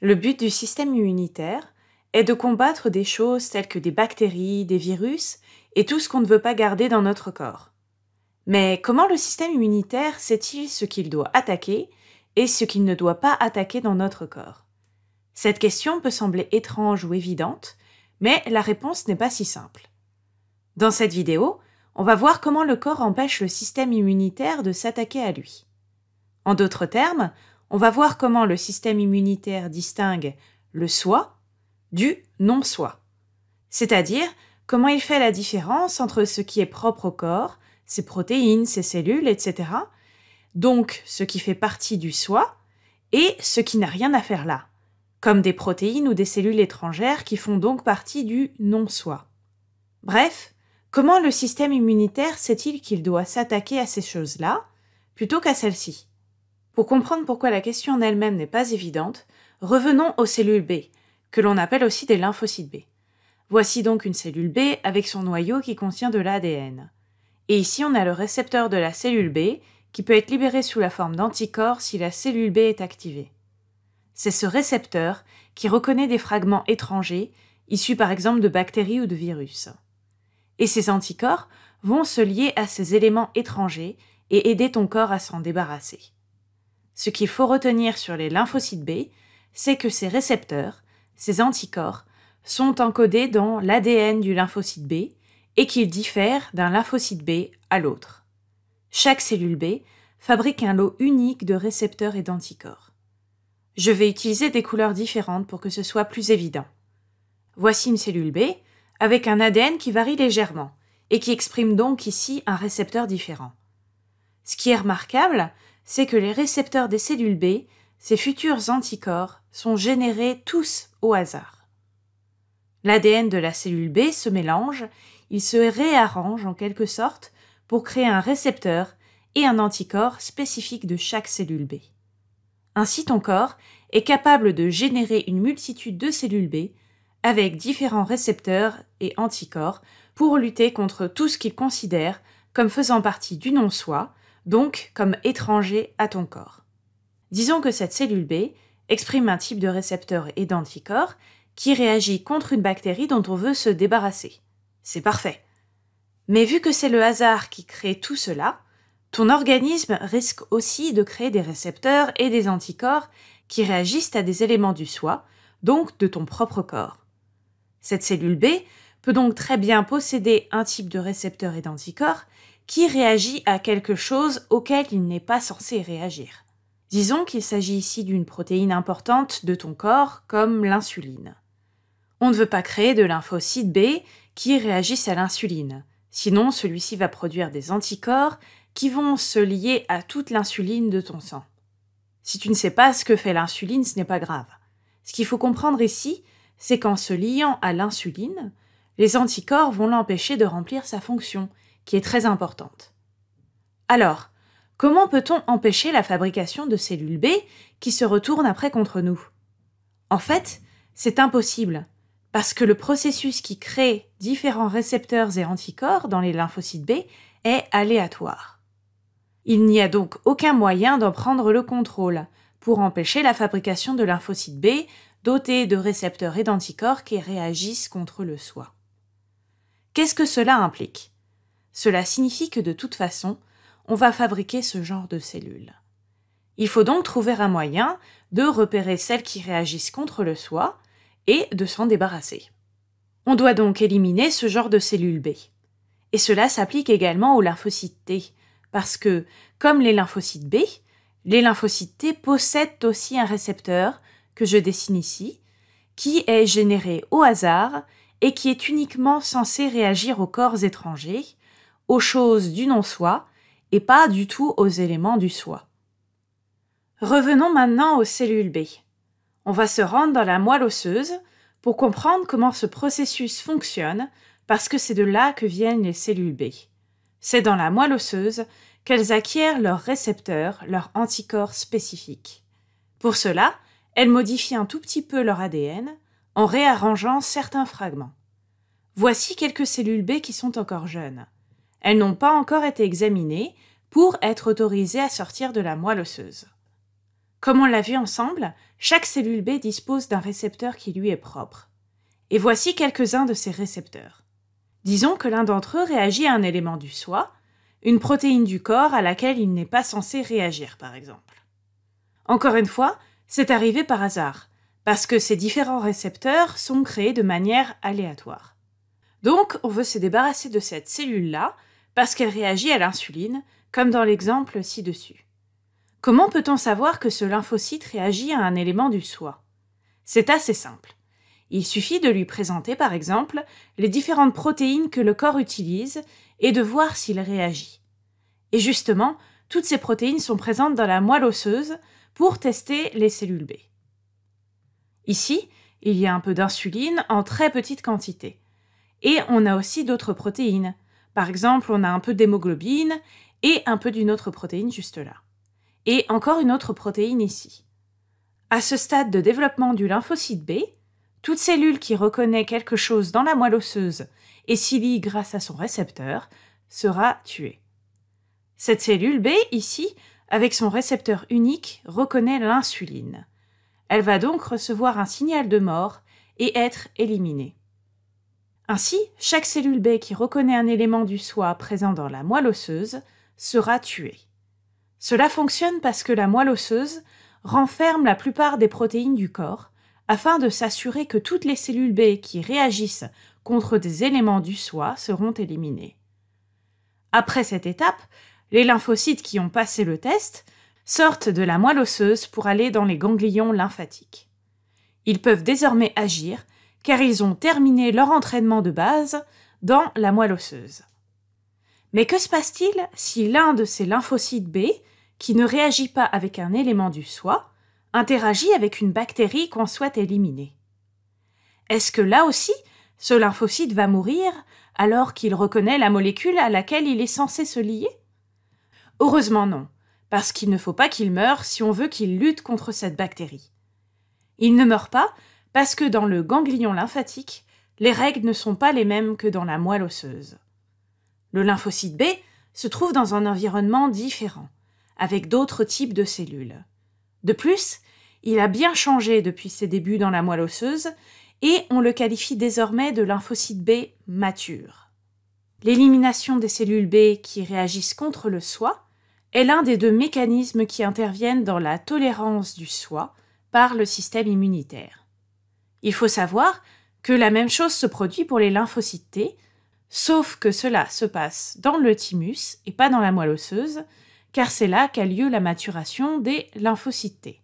Le but du système immunitaire est de combattre des choses telles que des bactéries, des virus et tout ce qu'on ne veut pas garder dans notre corps. Mais comment le système immunitaire sait-il ce qu'il doit attaquer et ce qu'il ne doit pas attaquer dans notre corps Cette question peut sembler étrange ou évidente, mais la réponse n'est pas si simple. Dans cette vidéo, on va voir comment le corps empêche le système immunitaire de s'attaquer à lui. En d'autres termes, on va voir comment le système immunitaire distingue le soi du non-soi. C'est-à-dire comment il fait la différence entre ce qui est propre au corps, ses protéines, ses cellules, etc., donc ce qui fait partie du soi, et ce qui n'a rien à faire là, comme des protéines ou des cellules étrangères qui font donc partie du non-soi. Bref, comment le système immunitaire sait-il qu'il doit s'attaquer à ces choses-là plutôt qu'à celles-ci pour comprendre pourquoi la question en elle-même n'est pas évidente, revenons aux cellules B, que l'on appelle aussi des lymphocytes B. Voici donc une cellule B avec son noyau qui contient de l'ADN. Et ici, on a le récepteur de la cellule B qui peut être libéré sous la forme d'anticorps si la cellule B est activée. C'est ce récepteur qui reconnaît des fragments étrangers, issus par exemple de bactéries ou de virus. Et ces anticorps vont se lier à ces éléments étrangers et aider ton corps à s'en débarrasser. Ce qu'il faut retenir sur les lymphocytes B, c'est que ces récepteurs, ces anticorps, sont encodés dans l'ADN du lymphocyte B et qu'ils diffèrent d'un lymphocyte B à l'autre. Chaque cellule B fabrique un lot unique de récepteurs et d'anticorps. Je vais utiliser des couleurs différentes pour que ce soit plus évident. Voici une cellule B avec un ADN qui varie légèrement et qui exprime donc ici un récepteur différent. Ce qui est remarquable, c'est que les récepteurs des cellules B, ces futurs anticorps, sont générés tous au hasard. L'ADN de la cellule B se mélange, il se réarrange en quelque sorte pour créer un récepteur et un anticorps spécifique de chaque cellule B. Ainsi ton corps est capable de générer une multitude de cellules B avec différents récepteurs et anticorps pour lutter contre tout ce qu'il considère comme faisant partie du non-soi, donc comme étranger à ton corps. Disons que cette cellule B exprime un type de récepteur et d'anticorps qui réagit contre une bactérie dont on veut se débarrasser. C'est parfait. Mais vu que c'est le hasard qui crée tout cela, ton organisme risque aussi de créer des récepteurs et des anticorps qui réagissent à des éléments du soi, donc de ton propre corps. Cette cellule B peut donc très bien posséder un type de récepteur et d'anticorps qui réagit à quelque chose auquel il n'est pas censé réagir. Disons qu'il s'agit ici d'une protéine importante de ton corps, comme l'insuline. On ne veut pas créer de lymphocyte B qui réagissent à l'insuline, sinon celui-ci va produire des anticorps qui vont se lier à toute l'insuline de ton sang. Si tu ne sais pas ce que fait l'insuline, ce n'est pas grave. Ce qu'il faut comprendre ici, c'est qu'en se liant à l'insuline, les anticorps vont l'empêcher de remplir sa fonction qui est très importante. Alors, comment peut-on empêcher la fabrication de cellules B qui se retournent après contre nous En fait, c'est impossible, parce que le processus qui crée différents récepteurs et anticorps dans les lymphocytes B est aléatoire. Il n'y a donc aucun moyen d'en prendre le contrôle pour empêcher la fabrication de lymphocytes B dotés de récepteurs et d'anticorps qui réagissent contre le soi. Qu'est-ce que cela implique cela signifie que de toute façon, on va fabriquer ce genre de cellules. Il faut donc trouver un moyen de repérer celles qui réagissent contre le soi et de s'en débarrasser. On doit donc éliminer ce genre de cellules B. Et cela s'applique également aux lymphocytes T, parce que, comme les lymphocytes B, les lymphocytes T possèdent aussi un récepteur, que je dessine ici, qui est généré au hasard et qui est uniquement censé réagir aux corps étrangers, aux choses du non-soi et pas du tout aux éléments du soi. Revenons maintenant aux cellules B. On va se rendre dans la moelle osseuse pour comprendre comment ce processus fonctionne parce que c'est de là que viennent les cellules B. C'est dans la moelle osseuse qu'elles acquièrent leurs récepteurs, leurs anticorps spécifiques. Pour cela, elles modifient un tout petit peu leur ADN en réarrangeant certains fragments. Voici quelques cellules B qui sont encore jeunes. Elles n'ont pas encore été examinées pour être autorisées à sortir de la moelle osseuse. Comme on l'a vu ensemble, chaque cellule B dispose d'un récepteur qui lui est propre. Et voici quelques-uns de ces récepteurs. Disons que l'un d'entre eux réagit à un élément du soi, une protéine du corps à laquelle il n'est pas censé réagir, par exemple. Encore une fois, c'est arrivé par hasard, parce que ces différents récepteurs sont créés de manière aléatoire. Donc, on veut se débarrasser de cette cellule-là parce qu'elle réagit à l'insuline, comme dans l'exemple ci-dessus. Comment peut-on savoir que ce lymphocyte réagit à un élément du soi C'est assez simple. Il suffit de lui présenter par exemple les différentes protéines que le corps utilise et de voir s'il réagit. Et justement, toutes ces protéines sont présentes dans la moelle osseuse pour tester les cellules B. Ici, il y a un peu d'insuline en très petite quantité. Et on a aussi d'autres protéines, par exemple, on a un peu d'hémoglobine et un peu d'une autre protéine juste là. Et encore une autre protéine ici. À ce stade de développement du lymphocyte B, toute cellule qui reconnaît quelque chose dans la moelle osseuse et s'y lie grâce à son récepteur sera tuée. Cette cellule B, ici, avec son récepteur unique, reconnaît l'insuline. Elle va donc recevoir un signal de mort et être éliminée. Ainsi, chaque cellule B qui reconnaît un élément du soi présent dans la moelle osseuse sera tuée. Cela fonctionne parce que la moelle osseuse renferme la plupart des protéines du corps, afin de s'assurer que toutes les cellules B qui réagissent contre des éléments du soi seront éliminées. Après cette étape, les lymphocytes qui ont passé le test sortent de la moelle osseuse pour aller dans les ganglions lymphatiques. Ils peuvent désormais agir car ils ont terminé leur entraînement de base dans la moelle osseuse. Mais que se passe-t-il si l'un de ces lymphocytes B, qui ne réagit pas avec un élément du soi, interagit avec une bactérie qu'on souhaite éliminer Est-ce que là aussi, ce lymphocyte va mourir alors qu'il reconnaît la molécule à laquelle il est censé se lier Heureusement non, parce qu'il ne faut pas qu'il meure si on veut qu'il lutte contre cette bactérie. Il ne meurt pas parce que dans le ganglion lymphatique, les règles ne sont pas les mêmes que dans la moelle osseuse. Le lymphocyte B se trouve dans un environnement différent, avec d'autres types de cellules. De plus, il a bien changé depuis ses débuts dans la moelle osseuse et on le qualifie désormais de lymphocyte B mature. L'élimination des cellules B qui réagissent contre le soi est l'un des deux mécanismes qui interviennent dans la tolérance du soi par le système immunitaire. Il faut savoir que la même chose se produit pour les lymphocytes T, sauf que cela se passe dans le thymus et pas dans la moelle osseuse, car c'est là qu'a lieu la maturation des lymphocytes T.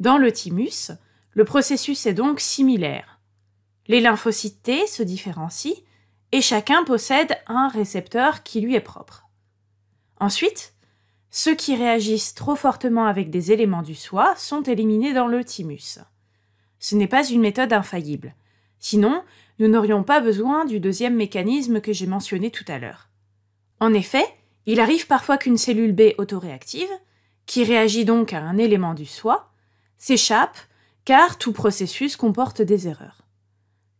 Dans le thymus, le processus est donc similaire. Les lymphocytes T se différencient et chacun possède un récepteur qui lui est propre. Ensuite, ceux qui réagissent trop fortement avec des éléments du soi sont éliminés dans le thymus. Ce n'est pas une méthode infaillible. Sinon, nous n'aurions pas besoin du deuxième mécanisme que j'ai mentionné tout à l'heure. En effet, il arrive parfois qu'une cellule B autoréactive, qui réagit donc à un élément du soi, s'échappe, car tout processus comporte des erreurs.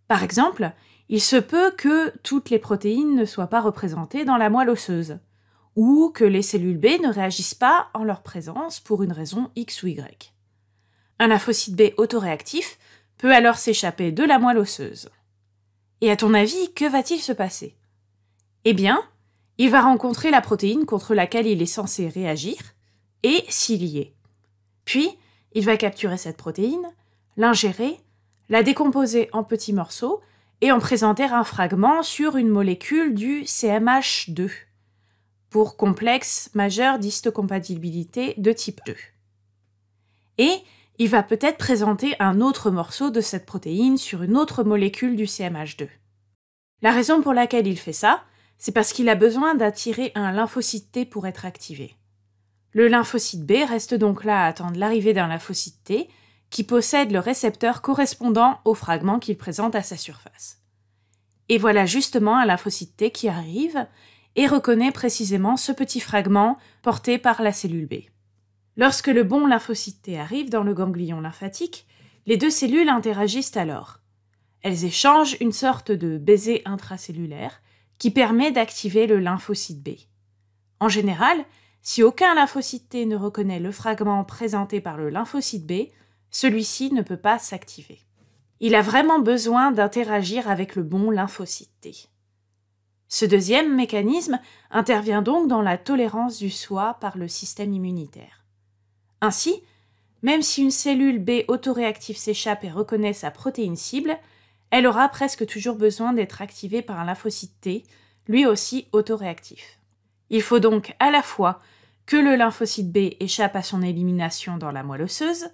Par exemple, il se peut que toutes les protéines ne soient pas représentées dans la moelle osseuse, ou que les cellules B ne réagissent pas en leur présence pour une raison X ou Y. Un lymphocyte B autoréactif peut alors s'échapper de la moelle osseuse. Et à ton avis, que va-t-il se passer Eh bien, il va rencontrer la protéine contre laquelle il est censé réagir et s'y lier. Puis, il va capturer cette protéine, l'ingérer, la décomposer en petits morceaux et en présenter un fragment sur une molécule du CMH2 pour complexe majeur d'histocompatibilité de type 2. Et il va peut-être présenter un autre morceau de cette protéine sur une autre molécule du CMH2. La raison pour laquelle il fait ça, c'est parce qu'il a besoin d'attirer un lymphocyte T pour être activé. Le lymphocyte B reste donc là à attendre l'arrivée d'un lymphocyte T qui possède le récepteur correspondant au fragment qu'il présente à sa surface. Et voilà justement un lymphocyte T qui arrive et reconnaît précisément ce petit fragment porté par la cellule B. Lorsque le bon lymphocyte T arrive dans le ganglion lymphatique, les deux cellules interagissent alors. Elles échangent une sorte de baiser intracellulaire qui permet d'activer le lymphocyte B. En général, si aucun lymphocyte T ne reconnaît le fragment présenté par le lymphocyte B, celui-ci ne peut pas s'activer. Il a vraiment besoin d'interagir avec le bon lymphocyte T. Ce deuxième mécanisme intervient donc dans la tolérance du soi par le système immunitaire. Ainsi, même si une cellule B autoréactive s'échappe et reconnaît sa protéine cible, elle aura presque toujours besoin d'être activée par un lymphocyte T, lui aussi autoréactif. Il faut donc à la fois que le lymphocyte B échappe à son élimination dans la moelle osseuse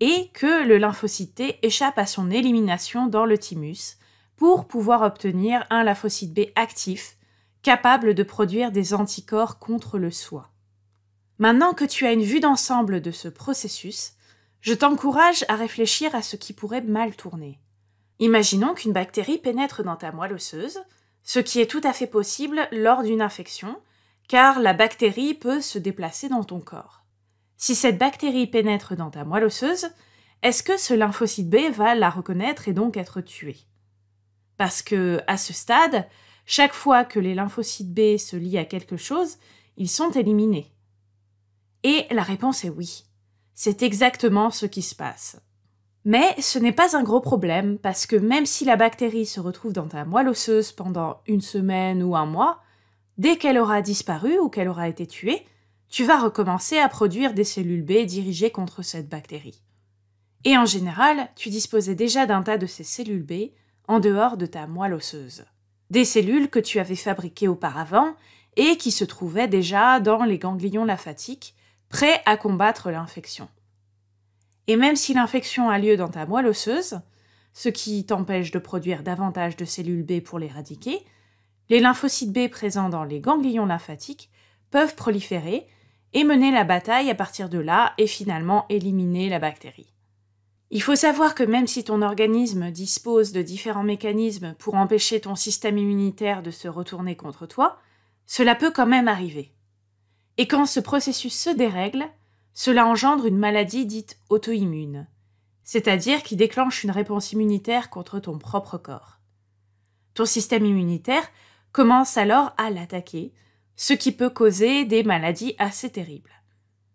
et que le lymphocyte T échappe à son élimination dans le thymus pour pouvoir obtenir un lymphocyte B actif capable de produire des anticorps contre le soi. Maintenant que tu as une vue d'ensemble de ce processus, je t'encourage à réfléchir à ce qui pourrait mal tourner. Imaginons qu'une bactérie pénètre dans ta moelle osseuse, ce qui est tout à fait possible lors d'une infection, car la bactérie peut se déplacer dans ton corps. Si cette bactérie pénètre dans ta moelle osseuse, est-ce que ce lymphocyte B va la reconnaître et donc être tué Parce que, à ce stade, chaque fois que les lymphocytes B se lient à quelque chose, ils sont éliminés. Et la réponse est oui. C'est exactement ce qui se passe. Mais ce n'est pas un gros problème parce que même si la bactérie se retrouve dans ta moelle osseuse pendant une semaine ou un mois, dès qu'elle aura disparu ou qu'elle aura été tuée, tu vas recommencer à produire des cellules B dirigées contre cette bactérie. Et en général, tu disposais déjà d'un tas de ces cellules B en dehors de ta moelle osseuse. Des cellules que tu avais fabriquées auparavant et qui se trouvaient déjà dans les ganglions lymphatiques prêt à combattre l'infection. Et même si l'infection a lieu dans ta moelle osseuse, ce qui t'empêche de produire davantage de cellules B pour l'éradiquer, les lymphocytes B présents dans les ganglions lymphatiques peuvent proliférer et mener la bataille à partir de là et finalement éliminer la bactérie. Il faut savoir que même si ton organisme dispose de différents mécanismes pour empêcher ton système immunitaire de se retourner contre toi, cela peut quand même arriver. Et quand ce processus se dérègle, cela engendre une maladie dite auto-immune, c'est-à-dire qui déclenche une réponse immunitaire contre ton propre corps. Ton système immunitaire commence alors à l'attaquer, ce qui peut causer des maladies assez terribles.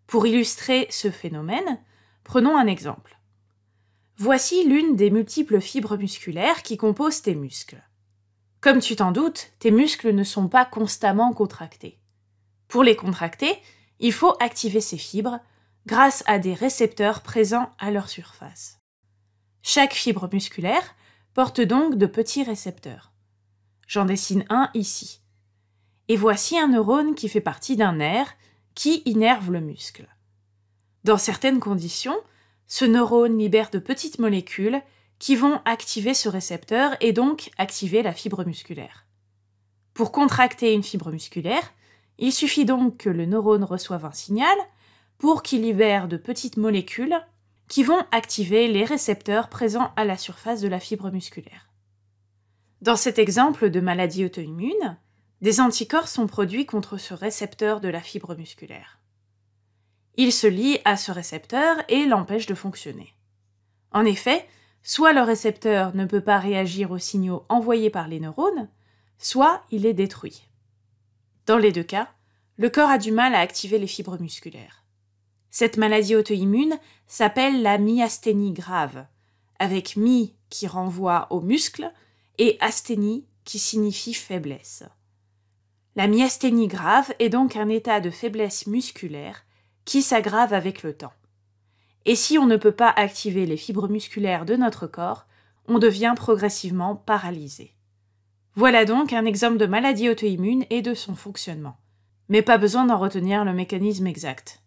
Pour illustrer ce phénomène, prenons un exemple. Voici l'une des multiples fibres musculaires qui composent tes muscles. Comme tu t'en doutes, tes muscles ne sont pas constamment contractés. Pour les contracter, il faut activer ces fibres grâce à des récepteurs présents à leur surface. Chaque fibre musculaire porte donc de petits récepteurs. J'en dessine un ici. Et voici un neurone qui fait partie d'un nerf qui innerve le muscle. Dans certaines conditions, ce neurone libère de petites molécules qui vont activer ce récepteur et donc activer la fibre musculaire. Pour contracter une fibre musculaire, il suffit donc que le neurone reçoive un signal pour qu'il libère de petites molécules qui vont activer les récepteurs présents à la surface de la fibre musculaire. Dans cet exemple de maladie auto-immune, des anticorps sont produits contre ce récepteur de la fibre musculaire. Il se lie à ce récepteur et l'empêche de fonctionner. En effet, soit le récepteur ne peut pas réagir aux signaux envoyés par les neurones, soit il est détruit. Dans les deux cas, le corps a du mal à activer les fibres musculaires. Cette maladie auto-immune s'appelle la myasthénie grave, avec my qui renvoie aux muscles et asthénie qui signifie faiblesse. La myasthénie grave est donc un état de faiblesse musculaire qui s'aggrave avec le temps. Et si on ne peut pas activer les fibres musculaires de notre corps, on devient progressivement paralysé. Voilà donc un exemple de maladie auto-immune et de son fonctionnement. Mais pas besoin d'en retenir le mécanisme exact.